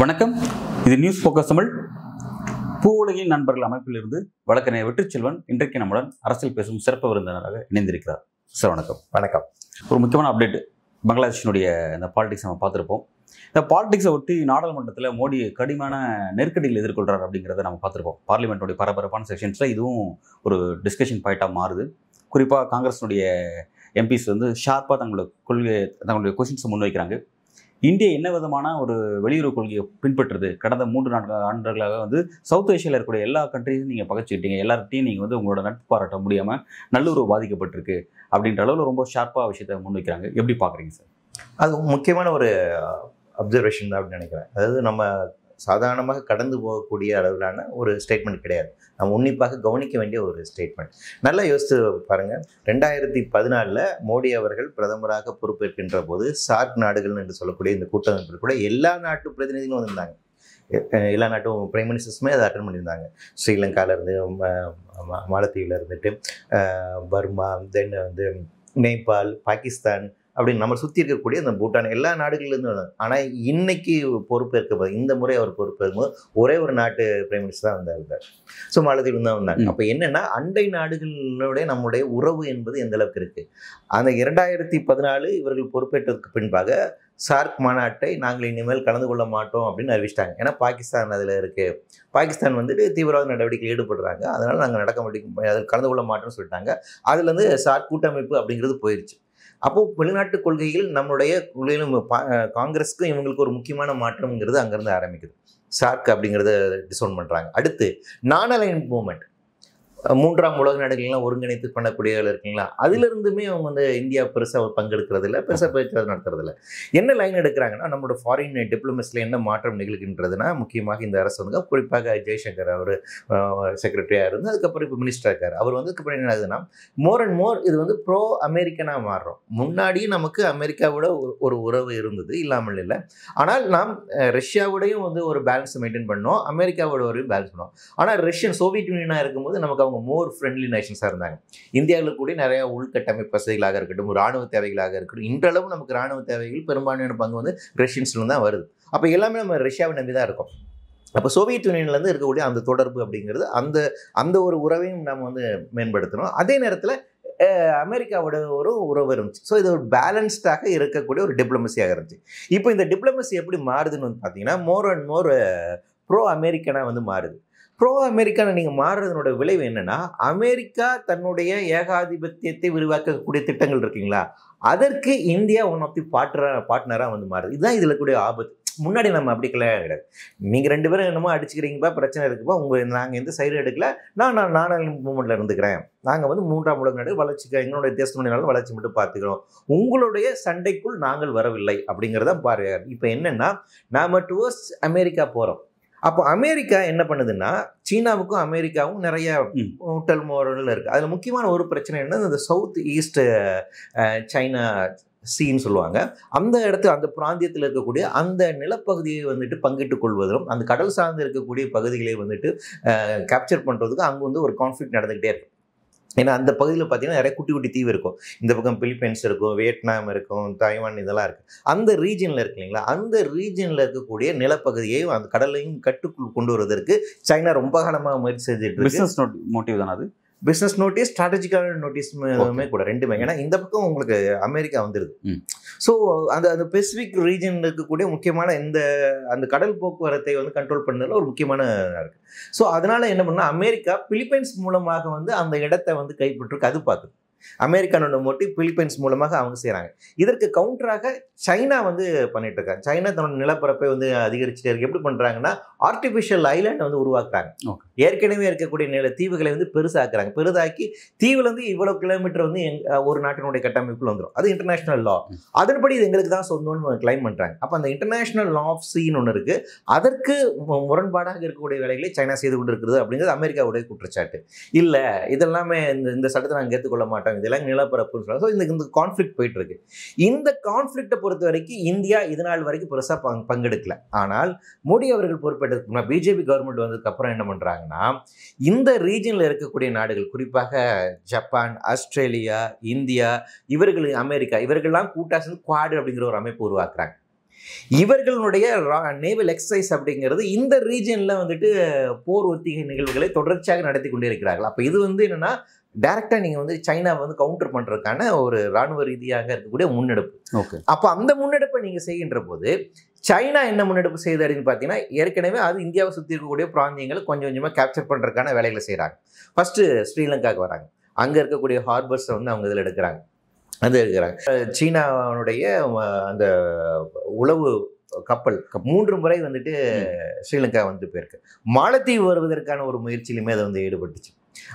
வணக்கம் இது news focus Tamil உலகின் நண்பர்கள் அமைப்பிலிருந்து வழக்கறிஞர் வெற்றிச்செல்வன் இன்றைக்கு நம்முடன் அரசியல் பேசும் சிறப்பு விருந்தினராக இணைந்திருக்கிறார் சார் வணக்கம் வணக்கம் ஒரு முக்கியமான அப்டேட் பங்களாதேஷினுடைய இந்த பாலிடிக்ஸ் நம்ம பார்த்துருப்போம் இந்த பாலிடிக்ஸை ஒட்டி நாடாளுமன்றத்தில் மோடி கடுமையான நெருக்கடிகள் எதிர்கொள்கிறார் அப்படிங்கிறத நம்ம பார்த்துருப்போம் பார்லிமெண்ட்டுடைய பரபரப்பான செஷன்ஸில் இதுவும் ஒரு டிஸ்கஷன் பாயிண்ட்டாக மாறுது குறிப்பாக காங்கிரஸினுடைய எம்பிஸ் வந்து ஷார்ப்பாக தங்களோட கொள்கையை தங்களுடைய கொஷின்ஸை முன்வைக்கிறாங்க இந்தியா என்ன விதமான ஒரு வெளியுறவு கொள்கையை பின்பற்றுறது கடந்த மூன்று நாட்கள் ஆண்டுகளாக வந்து சவுத் ஏஷியாவில் இருக்கக்கூடிய எல்லா கண்ட்ரீஸும் நீங்கள் பகச்சுக்கிட்டீங்க எல்லார்ட்டையும் நீங்கள் வந்து உங்களோட நட்பு பாராட்ட முடியாமல் நல்லுறவு பாதிக்கப்பட்டிருக்கு அப்படின்ற அளவில் ரொம்ப ஷார்ப்பாக விஷயத்தை முன்வைக்கிறாங்க எப்படி பார்க்குறீங்க சார் அது முக்கியமான ஒரு அப்சர்வேஷன் தான் அப்படின்னு நினைக்கிறேன் அதாவது நம்ம சாதாரணமாக கடந்து போகக்கூடிய அளவிலான ஒரு ஸ்டேட்மெண்ட் கிடையாது நம்ம உன்னிப்பாக கவனிக்க வேண்டிய ஒரு ஸ்டேட்மெண்ட் நல்லா யோசித்து பாருங்கள் ரெண்டாயிரத்தி பதினாலில் மோடி அவர்கள் பிரதமராக பொறுப்பேற்கின்ற போது சார்க் நாடுகள் என்று சொல்லக்கூடிய இந்த கூட்டமைப்பில் கூட எல்லா நாட்டு பிரதிநிதிகளும் வந்திருந்தாங்க எல்லா நாட்டும் பிரைம் மினிஸ்டர்ஸுமே அதை அட்டன் பண்ணியிருந்தாங்க ஸ்ரீலங்காவிலேருந்து மாலத்தீவில் இருந்துட்டு பர்மா தென் வந்து நேபாள் பாகிஸ்தான் அப்படின்னு நம்ம சுற்றி இருக்கக்கூடிய அந்த பூட்டான் எல்லா நாடுகள்லேருந்து ஆனால் இன்னைக்கு பொறுப்பேற்க இந்த முறை அவர் பொறுப்பேற்கும்போது ஒரே ஒரு நாட்டு பிரைம் மினிஸ்டர் தான் வந்தார் இருந்தார் ஸோ மாலத்தீவு தான் வந்தாங்க அப்போ என்னென்னா அண்டை நாடுகளோட நம்முடைய உறவு என்பது எந்த அளவுக்கு இருக்குது அந்த இரண்டாயிரத்தி பதினாலு இவர்கள் பொறுப்பேற்றதுக்கு பின்பாக சார்க் மாநாட்டை நாங்கள் இனிமேல் கலந்து கொள்ள மாட்டோம் அப்படின்னு அறிவிச்சிட்டாங்க ஏன்னா பாகிஸ்தான் அதில் இருக்குது பாகிஸ்தான் வந்துட்டு தீவிரவாத நடவடிக்கையில் ஈடுபடுறாங்க அதனால் நாங்கள் நடக்க முடியும் அதில் கலந்து கொள்ள மாட்டோம்னு சொல்லிட்டாங்க அதுலேருந்து சார்க் கூட்டமைப்பு அப்படிங்கிறது போயிடுச்சு அப்போது வெளிநாட்டு கொள்கையில் நம்மளுடைய கொள்கையிலும் காங்கிரஸுக்கும் இவங்களுக்கு ஒரு முக்கியமான மாற்றம்ங்கிறது அங்கேருந்து ஆரம்பிக்குது சார்க் அப்படிங்கிறத டிசோன் பண்ணுறாங்க அடுத்து நான் அலைன் மூமெண்ட் மூன்றாம் உலக நாடுகள்லாம் ஒருங்கிணைத்து பண்ணக்கூடியவர்கள் இருக்குங்களா அதிலிருந்துமே அவங்க வந்து இந்தியா பெருசாக பங்கெடுக்கிறது இல்லை பெருசாக பேச்சுவார்த்தை நடத்துறது இல்லை என்ன லைன் எடுக்கிறாங்கன்னா நம்மளோட ஃபாரின் டிப்ளமஸில் என்ன மாற்றம் நிகழ்கின்றதுனா முக்கியமாக இந்த அரசு வந்து குறிப்பாக ஜெய்சங்கர் அவர் செக்ரட்டரியாக இருந்து அதுக்கப்புறம் இப்போ மினிஸ்டர் இருக்கார் அவர் வந்து அதுக்கப்புறம் என்ன ஆகுதுன்னா மோர் அண்ட் மோர் இது வந்து ப்ரோ அமெரிக்கனாக மாறுறோம் முன்னாடியும் நமக்கு அமெரிக்காவோட ஒரு உறவு இருந்தது இல்லாமல் இல்லை ஆனால் நாம் ரஷ்யாவோடையும் வந்து ஒரு பேலன்ஸ் மெயின்டைன் பண்ணோம் அமெரிக்காவோட ஒரு பேலன்ஸ் பண்ணோம் ஆனால் ரஷ்யன் சோவியத் யூனியனாக இருக்கும்போது நமக்கு அவங்க மோர் ஃப்ரெண்ட்லி நேஷன்ஸாக இருந்தாங்க இந்தியாவில் கூட நிறையா உள்கட்டமைப்பு வசதிகளாக இருக்கட்டும் ராணுவ தேவைகளாக இருக்கட்டும் இன்றளவும் நமக்கு ராணுவ தேவைகள் பெரும்பான்மையான பங்கு வந்து ரஷ்யன்ஸ்லேருந்து தான் வருது அப்போ எல்லாமே நம்ம ரஷ்யாவை நம்பி தான் இருக்கோம் அப்போ சோவியத் யூனியன்லேருந்து இருக்கக்கூடிய அந்த தொடர்பு அப்படிங்கிறது அந்த அந்த ஒரு உறவையும் நம்ம வந்து மேம்படுத்தணும் அதே நேரத்தில் அமெரிக்காவோட ஒரு உறவு இருந்துச்சு ஸோ இது ஒரு பேலன்ஸ்டாக இருக்கக்கூடிய ஒரு டிப்ளமசியாக இருந்துச்சு இப்போ இந்த டிப்ளமசி எப்படி மாறுதுன்னு வந்து பார்த்தீங்கன்னா மோர் அண்ட் மோர் ப்ரோ அமெரிக்கனாக வந்து மாறுது ப்ரோ அமெரிக்கான நீங்கள் மாறுறதுனோட விளைவு என்னென்னா அமெரிக்கா தன்னுடைய ஏகாதிபத்தியத்தை விரிவாக்கக்கூடிய திட்டங்கள் இருக்குங்களா அதற்கு India one of the partner பார்ட்னராக வந்து மாறுது இதுதான் இதில் கூடிய ஆபத்து முன்னாடி நம்ம அப்படி கிடையாது நீங்கள் ரெண்டு பேரும் என்னமோ அடிச்சுக்கிறீங்கப்பா பிரச்சனை இருக்குப்பா உங்கள் நாங்கள் எந்த சைடு எடுக்கல நான் நான் நானும் மூமெண்ட்டில் இருந்துக்கிறேன் நாங்கள் வந்து மூன்றாம் உலக நாடு வளர்ச்சிக்கு எங்களுடைய தேசத்தினுடைய வளர்ச்சி மட்டும் பார்த்துக்கிறோம் உங்களுடைய சண்டைக்குள் நாங்கள் வரவில்லை அப்படிங்கிறதான் பாரு இப்போ என்னென்னா நாம் டுவர்ஸ் அமெரிக்கா போகிறோம் அப்போ அமெரிக்கா என்ன பண்ணுதுன்னா சீனாவுக்கும் அமெரிக்காவும் நிறைய ஹோட்டல் மோரல் இருக்குது அதில் முக்கியமான ஒரு பிரச்சனை என்ன இந்த சவுத் ஈஸ்ட் சைனா சீன்னு சொல்லுவாங்க அந்த இடத்துல அந்த பிராந்தியத்தில் இருக்கக்கூடிய அந்த நிலப்பகுதியை வந்துட்டு பங்கிட்டுக் கொள்வதிலும் அந்த கடல் சார்ந்து இருக்கக்கூடிய பகுதிகளை வந்துட்டு கேப்சர் பண்ணுறதுக்கு அங்கே வந்து ஒரு கான்ஃப்ளிக் நடந்துக்கிட்டே இருக்கும் ஏன்னா அந்த பகுதியில் பார்த்தீங்கன்னா நிறைய குட்டி குட்டி தீவு இருக்கும் இந்த பக்கம் பிலிப்பைன்ஸ் இருக்கும் வியட்நாம் இருக்கும் தைவான் இதெல்லாம் இருக்குது அந்த ரீஜனில் இருக்கு இல்லைங்களா அந்த ரீஜனில் இருக்கக்கூடிய நிலப்பகுதியையும் அந்த கடலையும் கட்டுக்குள் கொண்டு வருவதற்கு சைனா ரொம்ப காலமாக முயற்சி செஞ்சுட்டு பிஸ்னஸ் மோட்டிவ் தானே அது பிஸ்னஸ் நோட்டீஸ் ஸ்ட்ராட்டஜிக்கான நோட்டீஸ்மே கூட ரெண்டுமே ஏன்னா இந்த பக்கம் உங்களுக்கு அமெரிக்கா வந்துடுது ஸோ அந்த அந்த பெசிபிக் ரீஜன் இருக்கக்கூடிய முக்கியமான இந்த அந்த கடல் போக்குவரத்தை வந்து கண்ட்ரோல் பண்ணதில் ஒரு முக்கியமான இருக்குது ஸோ அதனால் என்ன பண்ணால் அமெரிக்கா பிலிப்பைன்ஸ் மூலமாக வந்து அந்த இடத்த வந்து கைப்பற்றிருக்கு அது பார்க்குது அமெரிக்கானோட மொட்டி பிலிப்பைன்ஸ் மூலமாக அவங்க செய்கிறாங்க இதற்கு கவுண்டராக சைனா வந்து பண்ணிட்டு இருக்காங்க சைனா தன்னோட நிலப்பரப்பை வந்து அதிகரிச்சுட்டே இருக்கு எப்படி பண்ணுறாங்கன்னா ஆர்டிஃபிஷியல் ஐலாண்ட் வந்து உருவாக்குறாங்க ஏற்கனவே இருக்கக்கூடிய நில தீவுகளை வந்து பெருசாக்குறாங்க பெருசாக்கி தீவில் வந்து இவ்வளோ கிலோமீட்டர் வந்து ஒரு நாட்டினுடைய கட்டமைப்பில் வந்துடும் அது இன்டர்நேஷனல் லா அதன்படி இது எங்களுக்கு தான் சொந்தம்னு கிளைம் பண்ணுறாங்க அப்போ அந்த இன்டர்நேஷனல் லா ஆஃப் சீன் ஒன்று இருக்குது அதற்கு முரண்பாடாக இருக்கக்கூடிய வேலைகளை சைனா செய்து கொண்டு இருக்கிறது அப்படிங்கிறது அமெரிக்காவுடைய குற்றச்சாட்டு இல்லை இதெல்லாமே இந்த இந்த சட்டத்தை நாங்கள் ஏற்றுக்கொள்ள மாட்டோம் மாட்டாங்க இதெல்லாம் நிலப்பரப்புன்னு சொல்லுவாங்க ஸோ இந்த இந்த கான்ஃப்ளிக் போயிட்டுருக்கு இந்த கான்ஃப்ளிக்ட்டை பொறுத்த வரைக்கும் இந்தியா இது நாள் வரைக்கும் பெருசாக பங் பங்கெடுக்கல ஆனால் மோடி அவர்கள் பொறுப்பேற்றதுக்கு பிஜேபி கவர்மெண்ட் வந்ததுக்கப்புறம் என்ன பண்ணுறாங்கன்னா இந்த ரீஜனில் இருக்கக்கூடிய நாடுகள் குறிப்பாக ஜப்பான் ஆஸ்திரேலியா இந்தியா இவர்கள் அமெரிக்கா இவர்கள்லாம் கூட்டாக குவாடு அப்படிங்கிற ஒரு அமைப்பு உருவாக்குறாங்க இவர்களுடைய நேவல் எக்ஸசைஸ் அப்படிங்கிறது இந்த ரீஜனில் வந்துட்டு போர் ஒத்திகை நிகழ்வுகளை தொடர்ச்சியாக நடத்தி கொண்டே இருக்கிறார்கள் அப்போ இது வந்து என்னென்னா டைரக்டாக நீங்கள் வந்து சைனாவை வந்து கவுண்டர் பண்ணுறதுக்கான ஒரு இராணுவ ரீதியாக இருக்கக்கூடிய முன்னெடுப்பு ஓகே அப்போ அந்த முன்னெடுப்பை நீங்கள் செய்கின்ற போது சைனா என்ன முன்னெடுப்பு செய்யுது அப்படின்னு பார்த்தீங்கன்னா ஏற்கனவே அது இந்தியாவை சுற்றி இருக்கக்கூடிய பிராந்தியங்களை கொஞ்சம் கொஞ்சமாக கேப்சர் பண்ணுறதுக்கான வேலைகளை செய்கிறாங்க ஃபஸ்ட்டு ஸ்ரீலங்காவுக்கு வராங்க அங்கே இருக்கக்கூடிய ஹார்பர்ஸை வந்து அவங்க இதில் எடுக்கிறாங்க அது எடுக்கிறாங்க சீனாவுடைய அந்த உளவு கப்பல் மூன்று முறை வந்துட்டு ஸ்ரீலங்கா வந்துட்டு போயிருக்கு மாலத்தீவு வருவதற்கான ஒரு முயற்சியிலுமே அதை வந்து ஈடுபட்டுச்சு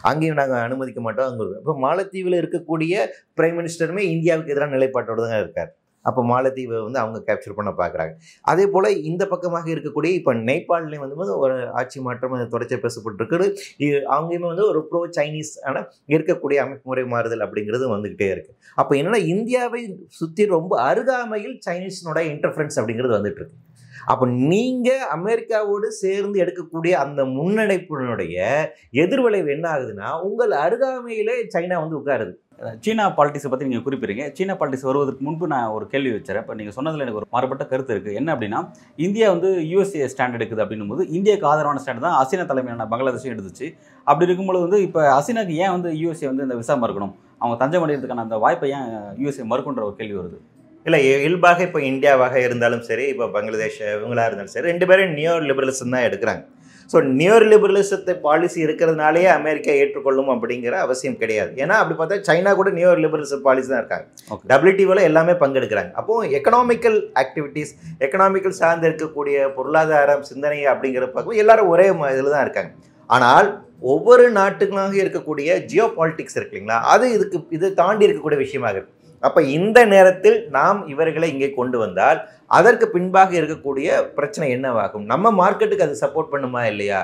அங்கேயும் நாங்கள் அனுமதிக்க மாட்டோம் அங்கே இப்போ மாலத்தீவில் இருக்கக்கூடிய பிரைம் மினிஸ்டருமே இந்தியாவுக்கு எதிரான நிலைப்பாட்டோடு தான் இருக்கார் அப்போ மாலத்தீவை வந்து அவங்க கேப்சர் பண்ண பார்க்குறாங்க அதே போல் இந்த பக்கமாக இருக்கக்கூடிய இப்போ நேபாளிலையும் வந்து ஒரு ஆட்சி மாற்றம் அது தொடர்ச்சியாக பேசப்பட்டிருக்குது அவங்கயுமே வந்து ஒரு ப்ரோ சைனீஸ் ஆனால் இருக்கக்கூடிய அமைப்பு முறை மாறுதல் அப்படிங்கிறது வந்துக்கிட்டே இருக்குது அப்போ என்னென்னா இந்தியாவை சுற்றி ரொம்ப அருகாமையில் சைனீஸினோட இன்டர்ஃபரன்ஸ் அப்படிங்கிறது இருக்கு அப்போ நீங்கள் அமெரிக்காவோடு சேர்ந்து எடுக்கக்கூடிய அந்த முன்னெடுப்பினுடைய எதிர்விளைவு என்ன ஆகுதுன்னா உங்கள் அருகாமையிலே சைனா வந்து உட்காருது சீனா பாலிட்டிக்ஸை பற்றி நீங்கள் குறிப்பிடுங்க சீனா பாலிட்டிக்ஸ் வருவதற்கு முன்பு நான் ஒரு கேள்வி வச்சுறேன் இப்போ நீங்கள் சொன்னதில் எனக்கு ஒரு மாறுபட்ட கருத்து இருக்குது என்ன அப்படின்னா இந்தியா வந்து யூஎஸ்ஏ ஸ்டாண்ட் எடுக்குது அப்படின்னும் போது இந்தியாவுக்கு ஆதரவான ஸ்டாண்ட் தான் அசீனா தலைமையான பங்களாதேஷும் எடுத்துச்சு அப்படி இருக்கும்போது வந்து இப்போ அசினாக்கு ஏன் வந்து யூஎஸ்ஏ வந்து இந்த விசா மறுக்கணும் அவங்க தஞ்சம் அடைகிறதுக்கான அந்த வாய்ப்பை ஏன் யூஎஸ்ஏ மறுக்குன்ற ஒரு கேள்வி வருது இல்லை இயல்பாக இப்போ இந்தியாவாக இருந்தாலும் சரி இப்போ பங்களாதேஷ் இவங்களாக இருந்தாலும் சரி ரெண்டு பேரும் நியூ லிபரலிசம் தான் எடுக்கிறாங்க ஸோ நியூ லிபரலிசத்தை பாலிசி இருக்கிறதுனாலேயே அமெரிக்கா ஏற்றுக்கொள்ளும் அப்படிங்கிற அவசியம் கிடையாது ஏன்னா அப்படி பார்த்தா சைனா கூட நியூர் லிபரலிச பாலிசி தான் இருக்காங்க டபிள்யூடிஓவில் எல்லாமே பங்கெடுக்கிறாங்க அப்போது எக்கனாமிக்கல் ஆக்டிவிட்டீஸ் எக்கனாமிக்கல் சார்ந்து இருக்கக்கூடிய பொருளாதாரம் சிந்தனை அப்படிங்கிற பக்கம் எல்லாரும் ஒரே இதில் தான் இருக்காங்க ஆனால் ஒவ்வொரு நாட்டுகளாக இருக்கக்கூடிய ஜியோ பாலிட்டிக்ஸ் இருக்கு இல்லைங்களா அது இதுக்கு இதை தாண்டி இருக்கக்கூடிய விஷயமாக இருக்குது அப்போ இந்த நேரத்தில் நாம் இவர்களை இங்கே கொண்டு வந்தால் அதற்கு பின்பாக இருக்கக்கூடிய பிரச்சனை என்னவாகும் நம்ம மார்க்கெட்டுக்கு அது சப்போர்ட் பண்ணுமா இல்லையா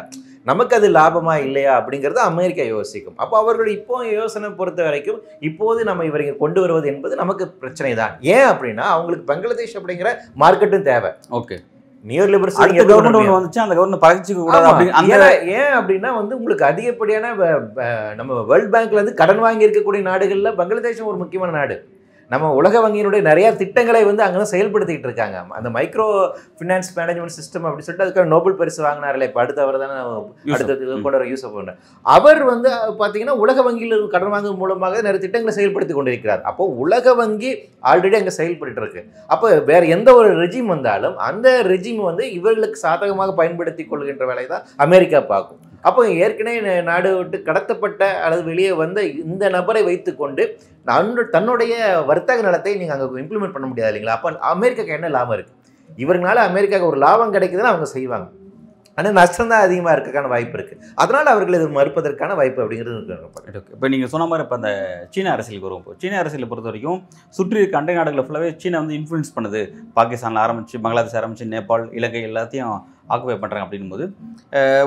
நமக்கு அது லாபமா இல்லையா அப்படிங்கிறது அமெரிக்கா யோசிக்கும் அப்போ அவர்கள் இப்போ யோசனை பொறுத்த வரைக்கும் இப்போது நம்ம இவரை கொண்டு வருவது என்பது நமக்கு பிரச்சனை தான் ஏன் அப்படின்னா அவங்களுக்கு பங்களாதேஷ் அப்படிங்கிற மார்க்கெட்டும் தேவை ஓகே நியூர் லிபர்ஸ் கவர்மெண்ட் வந்துச்சு அந்த கவர்மெண்ட் கூடாது ஏன் அப்படின்னா வந்து உங்களுக்கு அதிகப்படியான நம்ம வேர்ல்ட் பேங்க்ல இருந்து கடன் வாங்கி இருக்கக்கூடிய நாடுகளில் பங்களாதேஷ் ஒரு முக்கியமான நாடு நம்ம உலக வங்கியினுடைய நிறைய திட்டங்களை வந்து அங்கே செயல்படுத்திக்கிட்டு இருக்காங்க அந்த மைக்ரோ ஃபினான்ஸ் மேனேஜ்மெண்ட் சிஸ்டம் அப்படின்னு சொல்லிட்டு அதுக்காக நோபல் பரிசு வாங்கினார்ல இப்போ அடுத்த அவர் தானே அடுத்த கொண்டு வர யூஸ் பண்ண அவர் வந்து பார்த்தீங்கன்னா உலக வங்கியில் கடன் வாங்கும் மூலமாக நிறைய திட்டங்களை செயல்படுத்தி கொண்டிருக்கிறார் அப்போ உலக வங்கி ஆல்ரெடி அங்கே செயல்பட்டு இருக்கு அப்போ வேற எந்த ஒரு ரெஜிம் வந்தாலும் அந்த ரெஜிம் வந்து இவர்களுக்கு சாதகமாக பயன்படுத்தி கொள்கின்ற வேலை தான் அமெரிக்கா பார்க்கும் அப்போ ஏற்கனவே நாடு விட்டு கடத்தப்பட்ட அல்லது வெளியே வந்த இந்த நபரை வைத்துக்கொண்டு தன்னுடைய வர்த்தக நலத்தை நீங்கள் அங்கே இம்ப்ளிமெண்ட் பண்ண முடியாது இல்லைங்களா அப்போ அமெரிக்காவுக்கு என்ன லாபம் இருக்குது இவர்களால் அமெரிக்காவுக்கு ஒரு லாபம் கிடைக்குதுன்னு அவங்க செய்வாங்க ஆனால் நஷ்டம் தான் அதிகமாக இருக்கக்கான வாய்ப்பு இருக்குது அதனால் அவர்கள் இது மறுப்பதற்கான வாய்ப்பு அப்படிங்கிறது இருக்கு இப்போ நீங்கள் சொன்ன மாதிரி இப்போ அந்த சீன அரசியலுக்கு வரும் சீன அரசியலை பொறுத்த வரைக்கும் சுற்றி இருக்க அண்டை நாடுகளை ஃபுல்லாகவே சீனா வந்து இன்ஃப்ளூன்ஸ் பண்ணுது பாகிஸ்தானில் ஆரம்பித்து பங்களாதேஷ் ஆரம்பித்து நேபாள் இலங்கை எல்லாத்தையும் ஆக்குபை பண்ணுறாங்க அப்படின்னும்போது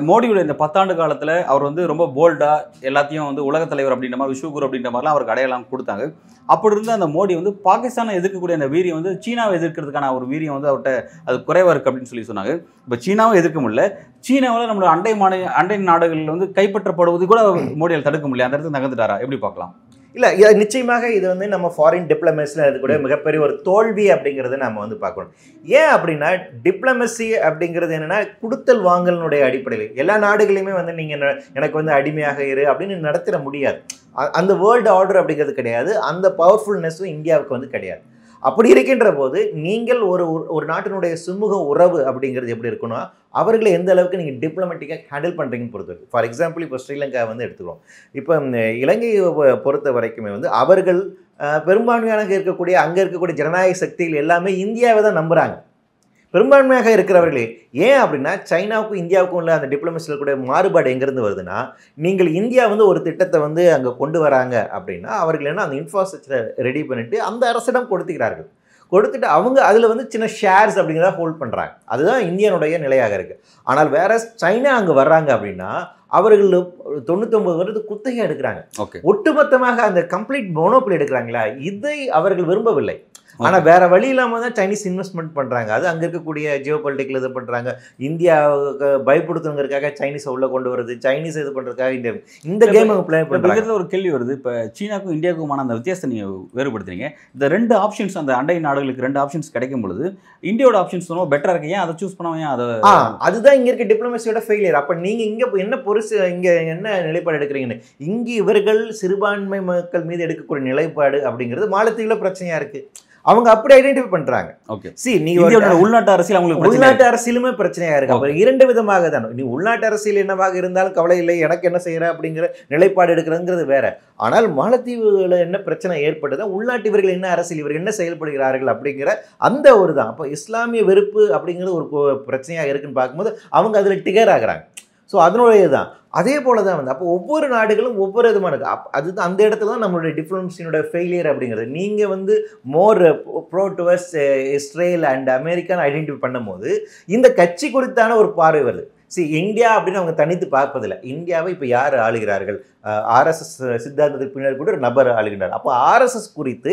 மோடியோட இந்த பத்தாண்டு காலத்தில் அவர் வந்து ரொம்ப போல்டாக எல்லாத்தையும் வந்து உலக தலைவர் அப்படின்ற மாதிரி விஸ்வகுரு அப்படின்ற மாதிரிலாம் அவருக்கு அடையாளம் கொடுத்தாங்க அப்படி இருந்து அந்த மோடி வந்து பாகிஸ்தானை எதிர்க்கக்கூடிய அந்த வீரியம் வந்து சீனாவை எதிர்க்கிறதுக்கான ஒரு வீரியம் வந்து அவர்கிட்ட அது குறைவாக இருக்குது அப்படின்னு சொல்லி சொன்னாங்க இப்போ சீனாவும் எதிர்க்க முடியல சீனாவில் நம்மளோட அண்டை மாநில அண்டை நாடுகளில் வந்து கைப்பற்றப்படுவது கூட மோடியால் தடுக்க முடியல அந்த இடத்துக்கு நகர்ந்துட்டாரா எப்படி பார்க்கலாம் இல்லை நிச்சயமாக இது வந்து நம்ம ஃபாரின் டிப்ளமஸில் இருக்கக்கூடிய மிகப்பெரிய ஒரு தோல்வி அப்படிங்கிறத நம்ம வந்து பார்க்கணும் ஏன் அப்படின்னா டிப்ளமசி அப்படிங்கிறது என்னென்னா கொடுத்தல் வாங்கலினுடைய அடிப்படையில் எல்லா நாடுகளையுமே வந்து நீங்கள் எனக்கு வந்து அடிமையாக இரு அப்படின்னு நடத்திட முடியாது அந்த வேர்ல்டு ஆர்டர் அப்படிங்கிறது கிடையாது அந்த பவர்ஃபுல்னஸும் இந்தியாவுக்கு வந்து கிடையாது அப்படி இருக்கின்ற போது நீங்கள் ஒரு ஒரு நாட்டினுடைய சுமூக உறவு அப்படிங்கிறது எப்படி இருக்குன்னா அவர்களை எந்த அளவுக்கு நீங்கள் டிப்ளமேட்டிக்காக ஹேண்டில் பண்ணுறீங்கன்னு பொறுத்து ஃபார் எக்ஸாம்பிள் இப்போ ஸ்ரீலங்கா வந்து எடுத்துக்கிறோம் இப்போ இலங்கையை பொறுத்த வரைக்குமே வந்து அவர்கள் பெரும்பான்மையாக இருக்கக்கூடிய அங்கே இருக்கக்கூடிய ஜனநாயக சக்திகள் எல்லாமே இந்தியாவை தான் நம்புகிறாங்க பெரும்பான்மையாக இருக்கிறவர்களே ஏன் அப்படின்னா சைனாவுக்கும் இந்தியாவுக்கும் உள்ள அந்த டிப்ளமசியில் கூட மாறுபாடு எங்கேருந்து வருதுன்னா நீங்கள் இந்தியா வந்து ஒரு திட்டத்தை வந்து அங்கே கொண்டு வராங்க அப்படின்னா அவர்கள் என்ன அந்த இன்ஃப்ராஸ்ட்ரக்சரை ரெடி பண்ணிவிட்டு அந்த அரசிடம் கொடுத்துக்கிறார்கள் கொடுத்துட்டு அவங்க அதில் வந்து சின்ன ஷேர்ஸ் அப்படிங்கிறத ஹோல்ட் பண்ணுறாங்க அதுதான் இந்தியனுடைய நிலையாக இருக்குது ஆனால் வேற சைனா அங்கே வர்றாங்க அப்படின்னா அவர்கள் தொண்ணூத்தொம்பது வருது குத்தகை எடுக்கிறாங்க ஒட்டுமொத்தமாக அந்த கம்ப்ளீட் மோனோப்பில் எடுக்கிறாங்களா இதை அவர்கள் விரும்பவில்லை ஆனால் வேற வழி இல்லாமல் தான் சைனீஸ் இன்வெஸ்ட்மெண்ட் பண்ணுறாங்க அது அங்கே இருக்கக்கூடிய ஜியோ பொலிட்டிக்கல் இது பண்ணுறாங்க இந்தியாவுக்கு பயப்படுத்துங்கிறதுக்காக சைனீஸை உள்ளே கொண்டு வருது சைனீஸ் இது பண்ணுறதுக்காக இந்தியா இந்த கேம் பிளே பண்ணுறாங்க ஒரு கேள்வி வருது இப்போ சீனாக்கும் இந்தியாவுக்குமான அந்த வித்தியாசத்தை நீங்கள் வேறுபடுத்துறீங்க இந்த ரெண்டு ஆப்ஷன்ஸ் அந்த அண்டை நாடுகளுக்கு ரெண்டு ஆப்ஷன்ஸ் கிடைக்கும் பொழுது இந்தியாவோட ஆப்ஷன்ஸ் ரொம்ப பெட்டராக இருக்கு ஏன் அதை சூஸ் பண்ணுவேன் ஏன் அதை அதுதான் இங்கே இருக்க டிப்ளமசியோட ஃபெயிலியர் அப்போ நீங்கள் இங்கே என்ன பொருசு இங்கே என்ன நிலைப்பாடு எடுக்கிறீங்கன்னு இங்கே இவர்கள் சிறுபான்மை மக்கள் மீது எடுக்கக்கூடிய நிலைப்பாடு அப்படிங்கிறது மாலத்தீவில் பிரச்சனையாக இருக்குது அவங்க அப்படி ஐடென்டிஃபை பண்றாங்க ஓகே சி நீ உள்நாட்டு அரசியல் அவங்களுக்கு உள்நாட்டு அரசியலுமே பிரச்சனையா இருக்கு அப்ப இரண்டு விதமாக தான் நீ உள்நாட்டு அரசியல் என்னவாக இருந்தாலும் கவலை இல்லை எனக்கு என்ன செய்யற அப்படிங்கிற நிலைப்பாடு எடுக்கிறதுங்கிறது வேற ஆனால் மாலத்தீவுகள் என்ன பிரச்சனை ஏற்படுது உள்நாட்டு இவர்கள் என்ன அரசியல் இவர்கள் என்ன செயல்படுகிறார்கள் அப்படிங்கிற அந்த ஒரு தான் அப்போ இஸ்லாமிய வெறுப்பு அப்படிங்கிறது ஒரு பிரச்சனையாக இருக்குன்னு பார்க்கும்போது அவங்க அதில் டிகர் ஆகிறாங்க ஸோ அதனுடைய தான் அதே போல் தான் வந்து அப்போ ஒவ்வொரு நாடுகளும் ஒவ்வொரு விதமான இருக்குது அப் அது அந்த இடத்துல தான் நம்மளுடைய டிப்ளமசியினோட ஃபெயிலியர் அப்படிங்கிறது நீங்கள் வந்து more pro towards Israel and அமெரிக்கான்னு ஐடென்டிஃபை பண்ணும்போது இந்த கட்சி குறித்தான ஒரு பார்வை வருது சி இந்தியா அப்படின்னு அவங்க தனித்து பார்ப்பதில்லை இந்தியாவை இப்போ யார் ஆளுகிறார்கள் ஆர்எஸ்எஸ் சித்தாந்தத்துக்கு பின்னர் கூட ஒரு நபர் ஆளுகின்றார் அப்போ ஆர்எஸ்எஸ் குறித்து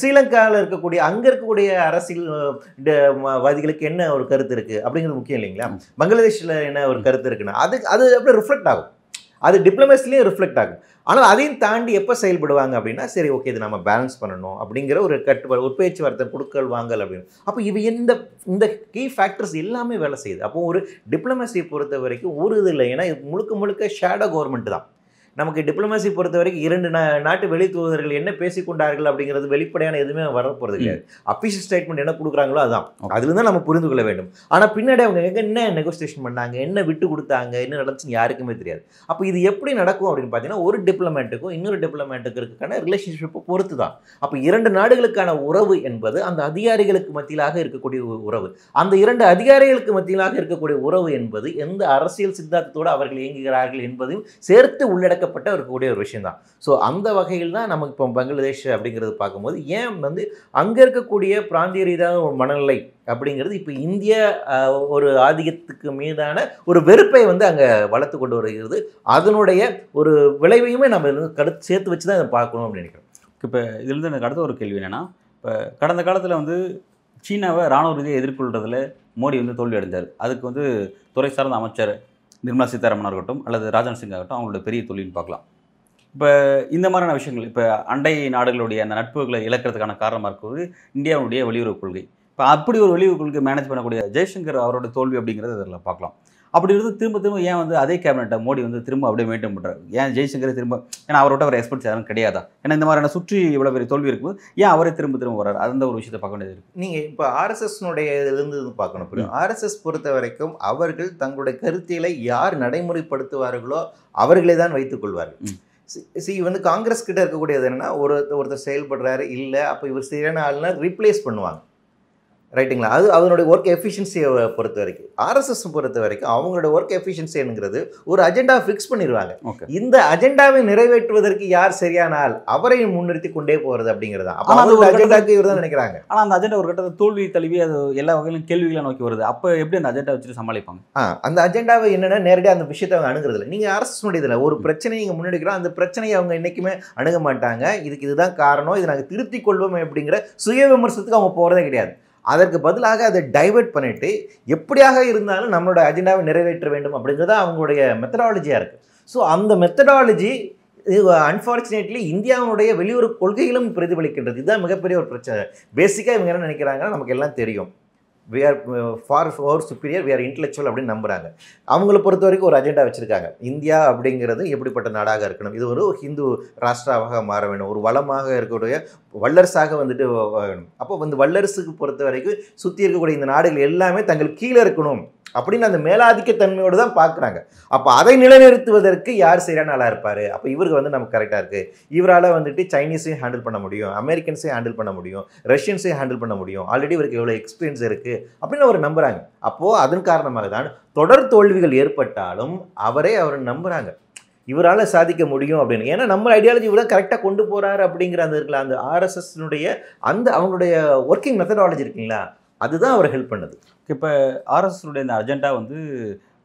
ஸ்ரீலங்காவில் இருக்கக்கூடிய அங்கே இருக்கக்கூடிய அரசியல் வாதிகளுக்கு என்ன ஒரு கருத்து இருக்குது அப்படிங்கிறது முக்கியம் இல்லைங்களா பங்களாதேஷில் என்ன ஒரு கருத்து இருக்குன்னா அது அது அப்படியே ரிஃப்ளெக்ட் ஆகும் அது டிப்ளமேஸ்லேயும் ரிஃப்ளெக்ட் ஆகும் ஆனால் அதையும் தாண்டி எப்போ செயல்படுவாங்க அப்படின்னா சரி ஓகே இது நம்ம பேலன்ஸ் பண்ணணும் அப்படிங்கிற ஒரு கட்டுப்பாடு ஒரு பேச்சுவார்த்தை கொடுக்கல் வாங்கல் அப்படின்னு அப்போ இவ எந்த இந்த கீ ஃபேக்டர்ஸ் எல்லாமே வேலை செய்யுது அப்போது ஒரு டிப்ளமேசியை பொறுத்த வரைக்கும் ஒரு இது இல்லை ஏன்னா முழுக்க முழுக்க ஷேடோ கவர்மெண்ட் தான் நமக்கு டிப்ளமசி பொறுத்த வரைக்கும் இரண்டு நாட்டு வெளி தூதர்கள் என்ன பேசிக்கொண்டார்கள் அப்படிங்கிறது வெளிப்படையான எதுவுமே வரப்போகிறது கிடையாது அபிஷியல் ஸ்டேட்மெண்ட் என்ன கொடுக்குறாங்களோ அதான் அதுல இருந்தால் நம்ம புரிந்து கொள்ள வேண்டும் ஆனால் பின்னாடி அவங்க எங்கே என்ன நெகோசியேஷன் பண்ணாங்க என்ன விட்டு கொடுத்தாங்க என்ன நடந்துச்சுன்னு யாருக்குமே தெரியாது அப்போ இது எப்படி நடக்கும் அப்படின்னு பார்த்தீங்கன்னா ஒரு டிப்ளமேட்டுக்கும் இன்னொரு டிப்ளமேட்டுக்கு இருக்கான ரிலேஷன்ஷிப்பை பொறுத்து தான் அப்போ இரண்டு நாடுகளுக்கான உறவு என்பது அந்த அதிகாரிகளுக்கு மத்தியிலாக இருக்கக்கூடிய உறவு அந்த இரண்டு அதிகாரிகளுக்கு மத்தியிலாக இருக்கக்கூடிய உறவு என்பது எந்த அரசியல் சித்தாந்தத்தோடு அவர்கள் இயங்குகிறார்கள் என்பதையும் சேர்த்து உள்ளடக்க தவிர்க்கப்பட்ட இருக்கக்கூடிய ஒரு விஷயம் தான் ஸோ அந்த வகையில் தான் நமக்கு இப்போ பங்களாதேஷ் அப்படிங்கிறது பார்க்கும்போது ஏன் வந்து அங்கே இருக்கக்கூடிய பிராந்திய ரீதியான ஒரு மனநிலை அப்படிங்கிறது இப்போ இந்திய ஒரு ஆதிக்கத்துக்கு மீதான ஒரு வெறுப்பை வந்து அங்கே வளர்த்து கொண்டு வருகிறது அதனுடைய ஒரு விளைவையுமே நம்ம கடுத்து சேர்த்து வச்சு தான் இதை பார்க்கணும் அப்படின்னு நினைக்கிறோம் இப்போ இதுலேருந்து எனக்கு அடுத்த ஒரு கேள்வி என்னென்னா இப்போ கடந்த காலத்தில் வந்து சீனாவை இராணுவ ரீதியாக எதிர்கொள்கிறதுல மோடி வந்து தோல்வி அடைந்தார் அதுக்கு வந்து துறை சார்ந்த அமைச்சர் நிர்மலா சீதாராமன் இருக்கட்டும் அல்லது ராஜன் சிங் ஆகட்டும் அவங்களோட பெரிய தொழில்னு பார்க்கலாம் இப்போ இந்த மாதிரியான விஷயங்கள் இப்போ அண்டை நாடுகளுடைய அந்த நட்புகளை இழக்கிறதுக்கான காரணமாக இருக்கிறது இந்தியாவுடைய வெளியுறவு கொள்கை இப்போ அப்படி ஒரு வெளியுறவு கொள்கை மேனேஜ் பண்ணக்கூடிய ஜெய்சங்கர் அவரோட தோல்வி அப்படிங்கிறத இதில் பார்க்கலாம் அப்படி இருந்து திரும்ப திரும்ப ஏன் வந்து அதே கேபினெட்டை மோடி வந்து திரும்ப அப்படியே மெயின்டைன் பண்ணுறாரு ஏன் ஜெய்சங்கரே திரும்ப ஏன்னா அவரோட அவர் எக்ஸ்பர்ட்ஸ் யாரும் கிடையாது ஏன்னா இந்த மாதிரியான சுற்றி இவ்வளோ பெரிய தோல்வி இருக்கும்போது ஏன் அவரே திரும்ப திரும்ப வர்றாரு அந்த ஒரு விஷயத்தை பார்க்க வேண்டியது இருக்கு நீங்கள் இப்போ ஆர்எஸ்எஸ்னுடைய இதுலேருந்து பார்க்கணும் இப்போ ஆர்எஸ்எஸ் பொறுத்த வரைக்கும் அவர்கள் தங்களுடைய கருத்தியலை யார் நடைமுறைப்படுத்துவார்களோ அவர்களே தான் கொள்வார்கள் சி வந்து காங்கிரஸ் கிட்ட இருக்கக்கூடியது என்னன்னா ஒரு ஒருத்தர் செயல்படுறாரு இல்லை அப்போ இவர் சரியான ஆளுனா ரீப்ளேஸ் பண்ணுவாங்க ரைட்டுங்களா அது அதனுடைய ஒர்க் எஃபிஷியன்சியை பொறுத்த வரைக்கும் ஆர்எஸ்எஸ் பொறுத்த வரைக்கும் அவங்களோட ஒர்க் எஃபிஷியன்சிங்கிறது ஒரு அஜெண்டா ஃபிக்ஸ் பண்ணிடுவாங்க இந்த அஜெண்டாவை நிறைவேற்றுவதற்கு யார் சரியான ஆள் அவரை முன்னிறுத்தி கொண்டே போகிறது அப்படிங்கிறது அப்போ அந்த அஜெண்டாக்கு இவர் தான் நினைக்கிறாங்க ஆனால் அந்த அஜெண்டா ஒரு கட்டத்தை தோல்வி தழுவி அது எல்லா வகையிலும் கேள்விகளை நோக்கி வருது அப்போ எப்படி அந்த அஜெண்டா வச்சுட்டு சமாளிப்பாங்க அந்த அஜெண்டாவை என்னென்னா நேரடியாக அந்த விஷயத்தை அவங்க அணுகிறது இல்லை நீங்கள் அரசு முடியதில்லை ஒரு பிரச்சனையை இங்கே முன்னெடுக்கிறோம் அந்த பிரச்சனையை அவங்க என்றைக்குமே அணுக மாட்டாங்க இதுக்கு இதுதான் காரணம் இதை நாங்கள் திருத்திக் கொள்வோம் அப்படிங்கிற சுய விமர்சனத்துக்கு அவங்க போகிறதே கிடையாது அதற்கு பதிலாக அதை டைவெர்ட் பண்ணிவிட்டு எப்படியாக இருந்தாலும் நம்மளோட அஜெண்டாவை நிறைவேற்ற வேண்டும் அப்படிங்கிறது அவங்களுடைய மெத்தடாலஜியாக இருக்குது ஸோ அந்த மெத்தடாலஜி அன்ஃபார்ச்சுனேட்லி இந்தியாவுடைய வெளியுறவு கொள்கையிலும் பிரதிபலிக்கின்றது இதுதான் மிகப்பெரிய ஒரு பிரச்சனை பேசிக்காக இவங்க என்ன நினைக்கிறாங்கன்னா நமக்கு எல்லாம் தெரியும் we are far far superior we are intellectual அப்படின்னு நம்புகிறாங்க அவங்கள பொறுத்த வரைக்கும் ஒரு அஜெண்டா வச்சுருக்காங்க இந்தியா அப்படிங்கிறது எப்படிப்பட்ட நாடாக இருக்கணும் இது ஒரு ஹிந்து ராஷ்டிராவாக மாற வேணும் ஒரு வளமாக இருக்கக்கூடிய வல்லரசாக வந்துட்டு வேணும் அப்போ வந்து வல்லரசுக்கு பொறுத்த வரைக்கும் சுற்றி இருக்கக்கூடிய இந்த நாடுகள் எல்லாமே தங்கள் கீழே இருக்கணும் அப்படின்னு அந்த மேலாதிக்கத்தன்மையோடு தான் பார்க்குறாங்க அப்போ அதை நிலைநிறுத்துவதற்கு யார் சரியான ஆளாக இருப்பார் அப்போ இவருக்கு வந்து நமக்கு கரெக்டாக இருக்குது இவரால் வந்துட்டு சைனீஸையும் ஹேண்டில் பண்ண முடியும் அமெரிக்கன்ஸையும் ஹேண்டில் பண்ண முடியும் ரஷ்யன்ஸையும் ஹேண்டில் பண்ண முடியும் ஆல்ரெடி இவருக்கு எவ்வளோ எக்ஸ்பீரியன்ஸ் இருக்குது அப்படின்னு அவர் நம்புகிறாங்க அப்போது அதன் காரணமாக தான் தொடர் தோல்விகள் ஏற்பட்டாலும் அவரே அவர் நம்புகிறாங்க இவரால் சாதிக்க முடியும் அப்படின்னு ஏன்னா நம்ம ஐடியாலஜி இவ்வளோ கரெக்டாக கொண்டு போகிறாரு அப்படிங்கிற அந்த இருக்கலாம் அந்த ஆர்எஸ்எஸ்னுடைய அந்த அவங்களுடைய ஒர்க்கிங் மெத்தடாலஜி இருக்குங்களா அதுதான் அவர் ஹெல்ப் பண்ணுது இப்போ ஆர்எஸ்எஸ்னுடைய இந்த அர்ஜெண்டா வந்து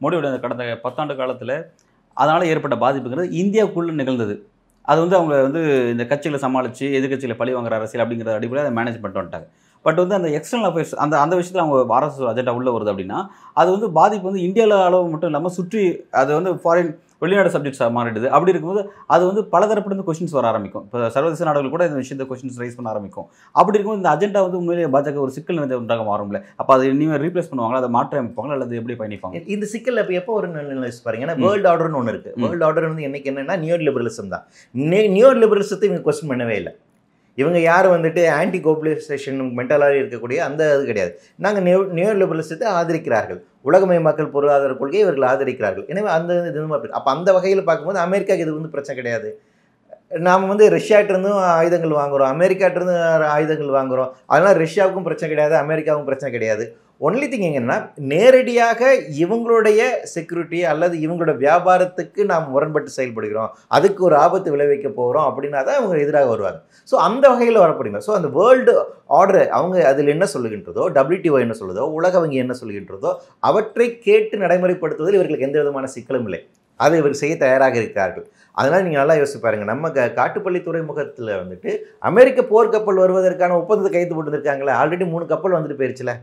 மோடியோட கடந்த பத்தாண்டு காலத்தில் அதனால் ஏற்பட்ட பாதிப்புங்கிறது இந்தியாவுக்குள்ளே நிகழ்ந்தது அது வந்து அவங்க வந்து இந்த கட்சிகளை சமாளித்து எதிர்கட்சியில் பழி வாங்குற அரசியல் அப்படிங்கிற அடிப்படையில் அதை மேனேஜ் பண்ணிட்டு வந்துட்டாங்க பட் வந்து அந்த எக்ஸ்டர்னல் அஃபேர்ஸ் அந்த அந்த விஷயத்தில் அவங்க ஆர்எஸ்எஸ் அஜெண்டா உள்ளே வருது அப்படின்னா அது வந்து பாதிப்பு வந்து இந்தியாவில் அளவு மட்டும் இல்லாமல் சுற்றி அது வந்து ஃபாரின் வெளிநாடு சப்ஜெக்ட்ஸாக மாறிடுது அப்படி இருக்கும்போது அது வந்து பலதரப்பிலிருந்து கொஸ்டின்ஸ் வர ஆரம்பிக்கும் இப்போ சர்வதேச நாடுகள் கூட இந்த விஷயத்தை கொஸ்டின்ஸ் ரைஸ் பண்ண ஆரம்பிக்கும் அப்படி இருக்கும்போது இந்த அஜெண்டா வந்து உண்மையிலேயே பாஜக ஒரு சிக்கல் வந்து ஒன்றாக மாறும்ல அப்போ அதை இனிமேல் ரீப்ளேஸ் பண்ணுவாங்களா அதை மாற்றி அமைப்பாங்களா அல்லது எப்படி பயணிப்பாங்க இந்த சிக்கல் இப்போ எப்போ ஒரு பாருங்க ஏன்னா வேர்ல்டு ஆர்டர்னு ஒன்று இருக்குது வேர்ல்டு ஆர்டர் வந்து என்னைக்கு என்னன்னா நியூ லிபரலிசம் தான் நியூ லிபரலிசத்தை இவங்க கொஸ்டின் பண்ணவே இல்லை இவங்க யார் வந்துட்டு ஆன்டி கோபுலேஷன் மென்டலாக இருக்கக்கூடிய அந்த இது கிடையாது நாங்கள் நியூ நியூ லிபரலிசத்தை ஆதரிக்கிறார்கள் உலகமயமாக்கல் பொருளாதார கொள்கையை இவர்கள் ஆதரிக்கிறார்கள் எனவே அந்த இது அப்போ அந்த வகையில் பார்க்கும்போது அமெரிக்காவுக்கு இது வந்து பிரச்சனை கிடையாது நாம் வந்து ரஷ்யாட்டிருந்தும் ஆயுதங்கள் வாங்குகிறோம் அமெரிக்காட்டிருந்து ஆயுதங்கள் வாங்குகிறோம் அதனால் ரஷ்யாவுக்கும் பிரச்சனை கிடையாது அமெரிக்காவுக்கும் பிரச்சனை கிடையாது ஒன்லி திங் என்னன்னா நேரடியாக இவங்களுடைய செக்யூரிட்டி அல்லது இவங்களோட வியாபாரத்துக்கு நாம் முரண்பட்டு செயல்படுகிறோம் அதுக்கு ஒரு ஆபத்து விளைவிக்க போகிறோம் அப்படின்னா தான் அவங்க எதிராக வருவாங்க ஸோ அந்த வகையில் வரப்படுங்க ஸோ அந்த வேர்ல்டு ஆர்டர் அவங்க அதில் என்ன சொல்லுகின்றதோ டபிள்யூடிஓ என்ன சொல்லுதோ உலக வங்கி என்ன சொல்லுகின்றதோ அவற்றை கேட்டு நடைமுறைப்படுத்துவதில் இவர்களுக்கு எந்த விதமான சிக்கலும் இல்லை அதை இவர் செய்ய தயாராக இருக்கிறார்கள் அதனால் நீங்கள் நல்லா யோசிச்சு பாருங்கள் நம்ம க காட்டுப்பள்ளி துறைமுகத்தில் வந்துட்டு அமெரிக்க போர்க்கப்பல் வருவதற்கான ஒப்பந்தத்தை கைது போட்டுருக்காங்களே ஆல்ரெடி மூணு கப்பல் வந்துட்டு போயிருச்சுல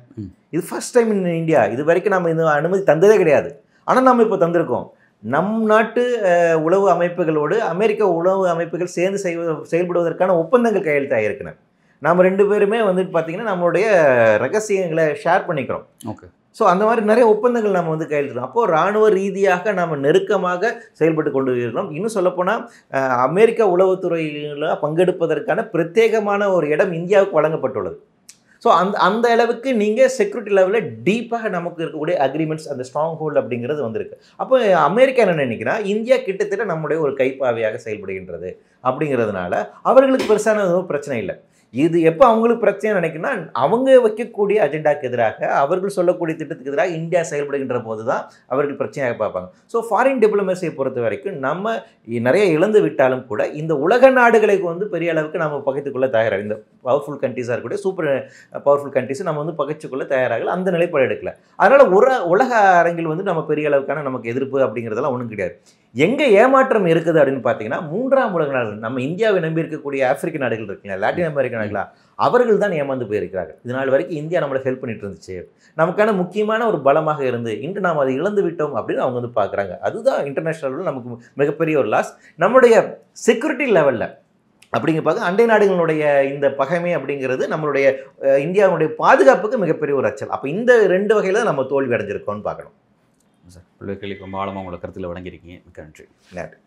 இது ஃபஸ்ட் டைம் இன் இந்தியா இது வரைக்கும் நம்ம இந்த அனுமதி தந்ததே கிடையாது ஆனால் நம்ம இப்போ தந்திருக்கோம் நம் நாட்டு உளவு அமைப்புகளோடு அமெரிக்க உளவு அமைப்புகள் சேர்ந்து செய் செயல்படுவதற்கான ஒப்பந்தங்கள் கையெழுத்தாகிருக்கின்றன நம்ம ரெண்டு பேருமே வந்துட்டு பார்த்திங்கன்னா நம்மளுடைய ரகசியங்களை ஷேர் பண்ணிக்கிறோம் ஓகே ஸோ அந்த மாதிரி நிறைய ஒப்பந்தங்கள் நம்ம வந்து கையெழுத்திடுறோம் அப்போது இராணுவ ரீதியாக நாம் நெருக்கமாக செயல்பட்டு கொண்டு இருக்கிறோம் இன்னும் சொல்லப்போனால் அமெரிக்க உளவுத்துறையில் பங்கெடுப்பதற்கான பிரத்யேகமான ஒரு இடம் இந்தியாவுக்கு வழங்கப்பட்டுள்ளது ஸோ அந்த அந்த அளவுக்கு நீங்கள் செக்யூரிட்டி லெவலில் டீப்பாக நமக்கு இருக்கக்கூடிய அக்ரிமெண்ட்ஸ் அந்த ஸ்ட்ராங் ஹோல்டு அப்படிங்கிறது வந்திருக்கு அப்போ அமெரிக்கா என்ன நினைக்கிறா இந்தியா கிட்டத்தட்ட நம்முடைய ஒரு கைப்பாவையாக செயல்படுகின்றது அப்படிங்கிறதுனால அவர்களுக்கு பெருசான பிரச்சனை இல்லை இது எப்போ அவங்களுக்கு பிரச்சனை நினைக்கணும்னா அவங்க வைக்கக்கூடிய அஜெண்டாக்கு எதிராக அவர்கள் சொல்லக்கூடிய திட்டத்துக்கு எதிராக இந்தியா செயல்படுகின்ற போது தான் அவர்கள் பிரச்சனையாக பார்ப்பாங்க ஸோ ஃபாரின் டிப்ளமசியை பொறுத்த வரைக்கும் நம்ம நிறைய இழந்து விட்டாலும் கூட இந்த உலக நாடுகளுக்கு வந்து பெரிய அளவுக்கு நம்ம பகைத்துக்கொள்ள தயாராக இந்த பவர்ஃபுல் கண்ட்ரீஸாக இருக்கக்கூடிய சூப்பர் பவர்ஃபுல் கண்ட்ரீஸ் நம்ம வந்து பகைச்சிக்கொள்ள தயாராகலை அந்த நிலைப்பாடு எடுக்கல அதனால் ஒரு உலக அரங்கில் வந்து நம்ம பெரிய அளவுக்கான நமக்கு எதிர்ப்பு அப்படிங்கிறதெல்லாம் ஒன்றும் கிடையாது எங்கே ஏமாற்றம் இருக்குது அப்படின்னு பார்த்தீங்கன்னா மூன்றாம் உலக நாடுகள் நம்ம இந்தியாவை நம்பி இருக்கக்கூடிய ஆப்பிரிக்க நாடுகள் இருக்குங்களா லாட்டின் அமெரிக்க நாடுகளா அவர்கள் தான் ஏமாந்து போயிருக்கிறார்கள் இது நாள் வரைக்கும் இந்தியா நம்மளை ஹெல்ப் பண்ணிட்டு இருந்துச்சு நமக்கான முக்கியமான ஒரு பலமாக இருந்து இன்று நாம் அதை இழந்து விட்டோம் அப்படின்னு அவங்க வந்து பார்க்குறாங்க அதுதான் இன்டர்நேஷ்னல் நமக்கு மிகப்பெரிய ஒரு லாஸ் நம்முடைய செக்யூரிட்டி லெவலில் அப்படிங்க பார்க்க அண்டை நாடுகளுடைய இந்த பகைமை அப்படிங்கிறது நம்மளுடைய இந்தியாவுடைய பாதுகாப்புக்கு மிகப்பெரிய ஒரு அச்சல் அப்போ இந்த ரெண்டு வகையில் நம்ம தோல்வி அடைஞ்சிருக்கோம்னு பார்க்கணும் பிள்ளைகளுக்கு ரொம்ப ஆழமாக உங்களை கருத்தில் வழங்கியிருக்கீங்க மிக்க நன்றி நன்றி